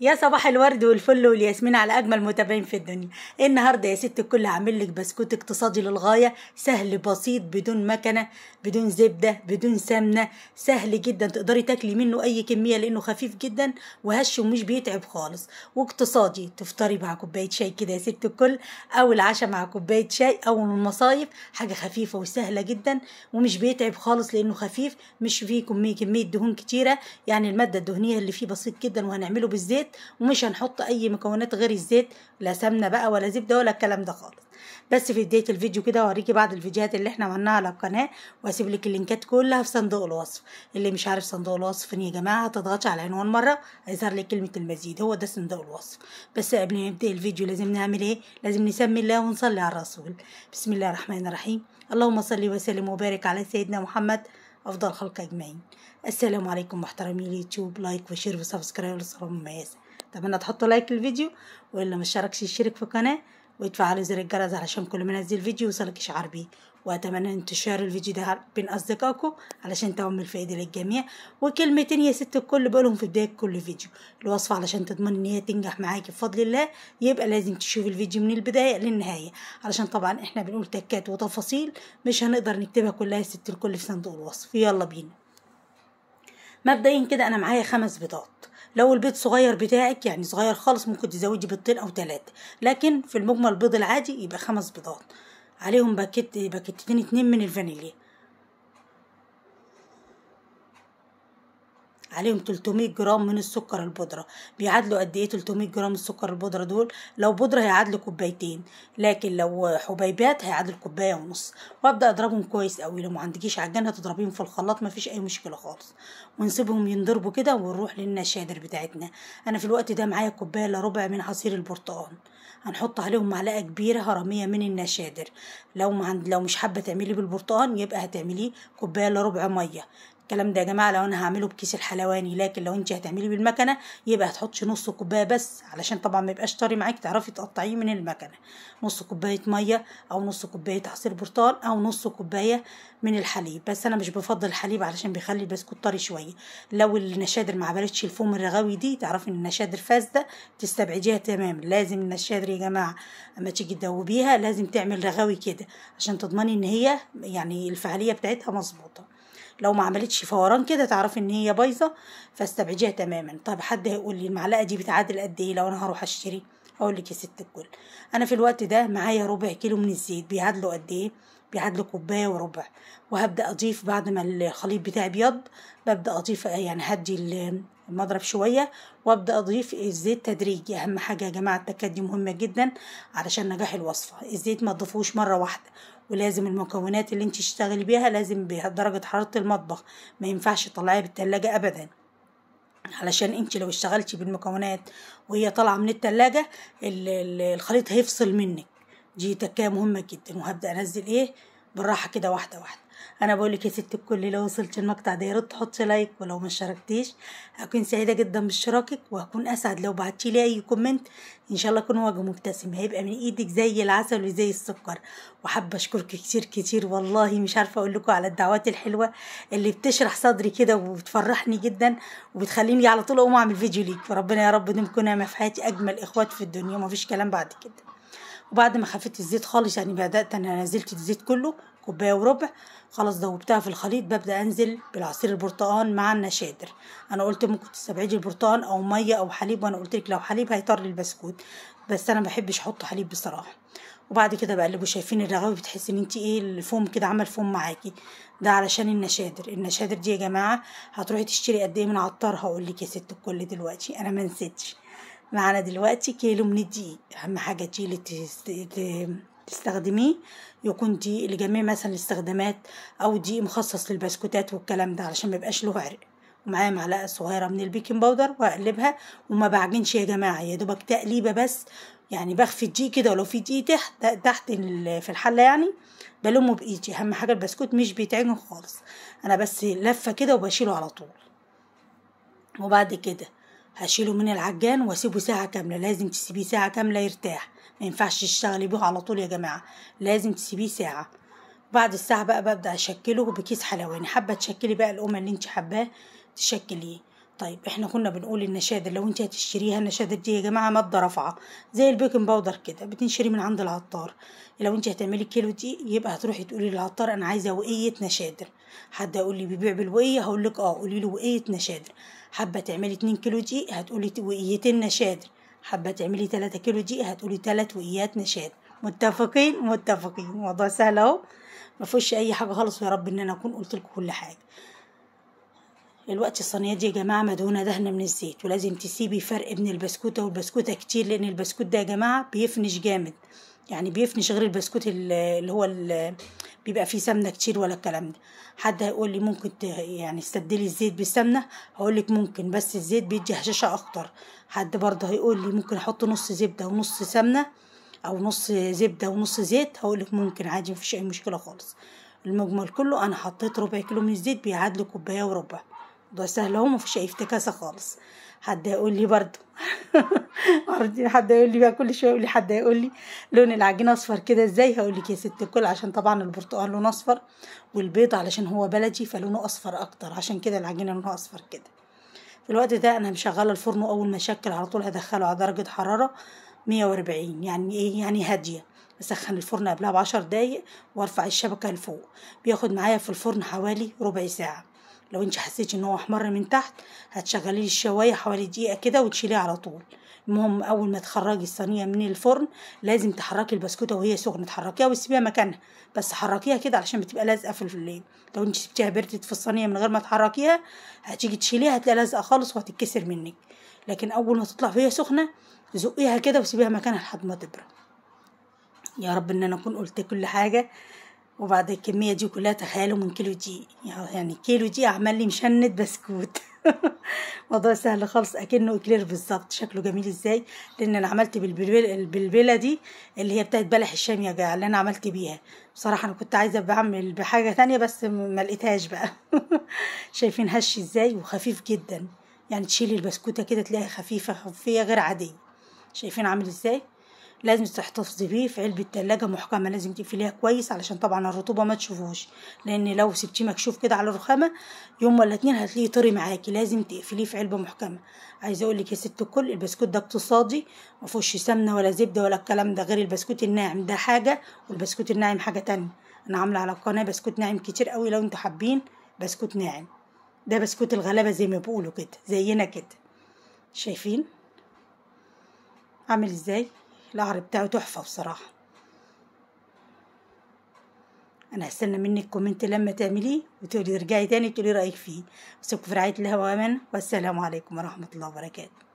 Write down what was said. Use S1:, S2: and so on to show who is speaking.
S1: يا صباح الورد والفل والياسمين على اجمل متابعين في الدنيا إيه النهارده يا ست الكل هعمل لك بسكوت اقتصادي للغايه سهل بسيط بدون مكنه بدون زبده بدون سمنه سهل جدا تقدري تاكلي منه اي كميه لانه خفيف جدا وهش ومش بيتعب خالص واقتصادي تفطري مع كوبايه شاي كده يا ست الكل او العشاء مع كوبايه شاي او المصايف حاجه خفيفه وسهله جدا ومش بيتعب خالص لانه خفيف مش فيه كميه كميه دهون كتيره يعني الماده الدهنيه اللي فيه بسيط جدا وهنعمله بالزيت الزيت ومش هنحط اي مكونات غير الزيت لا سمنه بقى ولا زبده ولا الكلام ده خالص بس في بدايه الفيديو كده هوريكي بعض الفيديوهات اللي احنا عملناها على القناه واسيب لك اللينكات كلها في صندوق الوصف اللي مش عارف صندوق الوصف فين يا جماعه هتضغطي على العنوان مره هيظهر لك كلمه المزيد هو ده صندوق الوصف بس قبل ما نبدا الفيديو لازم نعمل ايه لازم نسمي الله ونصلي على الرسول بسم الله الرحمن الرحيم اللهم صل وسلم وبارك على سيدنا محمد افضل خلق اجمعين السلام عليكم محترمي اليوتيوب لايك وشير وسبسكرايب للصلاه المميزه اتمنى تحطوا لايك للفيديو والا ما اشتركش يشترك في القناه وتفعلوا زر الجرس علشان كل ما انزل فيديو يوصلك اشعار بيه واتمنى ان تشاروا الفيديو ده بين اصدقائكم علشان تعم الفائده للجميع وكلمتين يا ست الكل بقولهم في بدايه كل فيديو الوصفه علشان تضمن ان هي تنجح معاكي بفضل الله يبقى لازم تشوف الفيديو من البدايه للنهايه علشان طبعا احنا بنقول تكات وتفاصيل مش هنقدر نكتبها كلها يا ست الكل في صندوق الوصف يلا بينا مبدئيا كده انا معايا خمس بيضات لو البيض صغير بتاعك يعني صغير خالص ممكن تزودي بيضتين او ثلاثه لكن في المجمل البيض العادي يبقى خمس بيضات عليهم باكيت باكيتين اتنين من الفانيليا عليهم 300 جرام من السكر البودرة بيعادلوا قد ايه 300 جرام السكر البودرة دول لو بودرة هيعادلوا كوبايتين لكن لو حبيبات هيعادل كوباية ونص وابدأ اضربهم كويس قوي لو ما عندكيش عجانة تضربيهم في الخلاط مفيش اي مشكلة خالص ونسيبهم ينضربوا كده ونروح للنشادر بتاعتنا انا في الوقت ده معايا كوباية الا ربع من عصير البرتقال هنحط عليهم معلقة كبيرة هرمية من النشادر لو ما عند لو مش حابة تعملي بالبرتقال يبقى هتعمليه كوباية الا ربع مية الكلام ده يا جماعه لو انا هعمله بكيس الحلواني لكن لو انت هتعملي بالمكنه يبقى هتحطي نص كوبايه بس علشان طبعا ما يبقاش طري معاكي تعرفي تقطعيه من المكنه نص كوبايه ميه او نص كوبايه عصير برتقال او نص كوبايه من الحليب بس انا مش بفضل الحليب علشان بيخلي البسكوت طري شويه لو النشادر ما عملتش الفوم الرغوي دي تعرفي ان النشادر فاسده تستبعديها تماما لازم النشادر يا جماعه اما تيجي تدوبيها لازم تعمل رغوي كده عشان تضمني ان هي يعني الفعاليه بتاعتها مظبوطه لو ما عملتش فوران كده تعرفي ان هي بايظه فاستبعديها تماما طب حد هيقول لي المعلقه دي بتعادل قد ايه لو انا هروح اشتري هقول لك يا ست الكل انا في الوقت ده معايا ربع كيلو من الزيت بيعادلوا قد ايه بيعادلوا كوبايه وربع وهبدا اضيف بعد ما الخليط بتاعي بيض ببدا اضيف يعني هدي المضرب شويه وابدا اضيف الزيت تدريجي اهم حاجه يا جماعه التكات دي مهمه جدا علشان نجاح الوصفه الزيت ما تضيفوش مره واحده ولازم المكونات اللي انت تشتغلي بيها لازم بها درجة حرارة المطبخ ما ينفعش تطلعيها بالتلاجة ابدا علشان انت لو اشتغلتي بالمكونات وهي طالعة من التلاجة الخليط هيفصل منك دي تكاية مهمة جدا وهبدأ انزل ايه بالراحة كده واحدة واحدة انا بقولك يا ست الكل لو وصلت المقطع ده يا ريت تحطي لايك ولو ما شاركتيش هكون سعيده جدا باشتراكك وهكون اسعد لو بعتي لي اي كومنت ان شاء الله اكون وجه مبتسم هيبقى من ايدك زي العسل وزي السكر وحابه اشكرك كتير كتير والله مش عارفه اقول لكم على الدعوات الحلوه اللي بتشرح صدري كده وبتفرحني جدا وبتخليني على طول اقوم اعمل فيديو ليك وربنا يا رب دمكم نعمه في حياتي اجمل اخوات في الدنيا ومفيش كلام بعد كده وبعد ما خفيت الزيت خالص يعني بدات انا نزلت الزيت كله كوباية وربع خلاص ذوبتها في الخليط ببدأ أنزل بالعصير البرتقال مع النشادر أنا قلت ممكن تستبعدي البرتقال أو مية أو حليب وأنا قلت لك لو حليب هيطر البسكوت بس أنا مبحبش أحط حليب بصراحة وبعد كده بقلبه شايفين الرغاوي بتحسي ان انت ايه الفوم كده عمل فوم معاكي ده علشان النشادر النشادر دي يا جماعه هتروحي تشتري قد ايه من عطار هقول لك يا ست الكل دلوقتي انا ما نسيتش معانا دلوقتي كيلو من الدقيق اهم حاجه تجيلي تستخدميه يكون دي لجميع مثلا الاستخدامات او دي مخصص للبسكوتات والكلام ده علشان ميبقاش له عرق ومعايا معلقه صغيره من البيكنج باودر واقلبها وما بعجنش يا جماعه يا دوبك تقليبه بس يعني بخفي الدقيق كده ولو في دقيق تحت تحت في الحله يعني بلمه بايدي اهم حاجه البسكوت مش بيتعجن خالص انا بس لفه كده وبشيله على طول وبعد كده هشيله من العجان واسيبه ساعة كاملة لازم تسيبيه ساعة كاملة يرتاح ما ينفعش تشتغلي بيه على طول يا جماعة لازم تسيبيه ساعة بعد الساعة بقى ببدأ أشكله بكيس حلواني حابة تشكلي بقى القمة اللي انت حباه تشكليه طيب احنا كنا بنقول النشادر لو انت هتشتريها النشادر دي يا جماعه ماده رافعه زي البيكنج باودر كده بتنشري من عند العطار لو انت هتعملي الكيلو دي يبقى هتروحي تقولي للعطار انا عايزه وقيه نشادر حد يقول لي بيبيع بالوقيه هقول لك اه قولي له وقيه نشادر حابه تعملي 2 كيلو دقيق هتقولي وقيتين نشادر حابه تعملي 3 كيلو دقيق هتقولي 3 وقيات نشادر متفقين متفقين الموضوع سهل اهو ما فيهوش اي حاجه خالص يا رب ان انا اكون قلت لكم كل حاجه الوقت الصينية دي يا جماعه مدهونه دهنه من الزيت ولازم تسيبي فرق بين البسكوته والبسكوته كتير لان البسكوت ده يا جماعه بيفنش جامد يعني بيفنش غير البسكوت اللي هو اللي بيبقى فيه سمنه كتير ولا الكلام ده حد هيقول لي ممكن يعني استبدلي الزيت بالسمنه هقول لك ممكن بس الزيت بيدي هشاشه اكتر حد برضه هيقول لي ممكن احط نص زبده ونص سمنه او نص زبده ونص زيت هقول لك ممكن عادي مفيش اي مشكله خالص المجمل كله انا حطيت ربع كيلو من الزيت بيعادل كوبايه وربع ده سهل اهو مفيش اي افتكاسه خالص حد هيقول لي برضه عرضي حد يقول لي بقى كل شويه يقول لي حد يقول لي لون العجينه اصفر كده ازاي هقول لك يا ست الكل عشان طبعا البرتقال لونه اصفر والبيض علشان هو بلدي فلونه اصفر اكتر عشان كده العجينه لونها اصفر كده في الوقت ده انا مشغله الفرن واول ما شكل على طول هدخله على درجه حراره 140 يعني ايه يعني هاديه بسخن الفرن قبلها بعشر دقايق وارفع الشبكه لفوق بياخد معايا في الفرن حوالي ربع ساعه لو انت حسيتي ان هو احمر من تحت هتشغلي الشوايه حوالي دقيقه كده وتشيليه على طول المهم اول ما تخرجي الصينيه من الفرن لازم تحركي البسكوته وهي سخنه تحركيها وتسيبيها مكانها بس حركيها كده علشان بتبقى لازقه في الليل لو انت سبتيها بردت في الصينيه من غير ما تحركيها هتيجي تشيليها هتلاقي لازقه خالص وهتتكسر منك لكن اول ما تطلع فيها سخنه زقيها كده وسيبيها مكانها لحد ما تبرد يا رب ان انا اكون قلت كل حاجه وبعد الكمية دي كلها تخيلوا من كيلو دي يعني كيلو دي عمل لي مشند بسكوت موضوع سهل خالص اكنه اكلير بالظبط شكله جميل ازاي لان انا عملت بالبلبله دي اللي هي بتاعت بلح الشام يا جماعه اللي انا عملت بيها بصراحه انا كنت عايزه بعمل بحاجه تانية بس ما لقيتهاش بقى شايفين هش ازاي وخفيف جدا يعني تشيلي البسكوته كده تلاقيها خفيفه خفيه غير عاديه شايفين عامل ازاي لازم تحتفظي بيه في علبه تلاجة محكمه لازم تقفليها كويس علشان طبعا الرطوبه ما تشوفوش لان لو سبتيه مكشوف كده على الرخامه يوم ولا اتنين هتلاقيه طري معاكي لازم تقفليه في علبه محكمه عايزه اقول لك يا ست الكل البسكوت ده اقتصادي ما فيهوش سمنه ولا زبده ولا الكلام ده غير البسكوت الناعم ده حاجه والبسكوت الناعم حاجه تانية انا عامله على القناه بسكوت ناعم كتير قوي لو انتوا حابين بسكوت ناعم ده بسكوت الغلابه زي ما بيقولوا كده زينا كده شايفين عامل ازاي القعر بتاعه تحفة بصراحة انا هستنى منك كومنت لما تعمليه وتقولي ارجعي تاني تقولي رايك فيه اشوفكم في رعايه الله وامان والسلام عليكم ورحمه الله وبركاته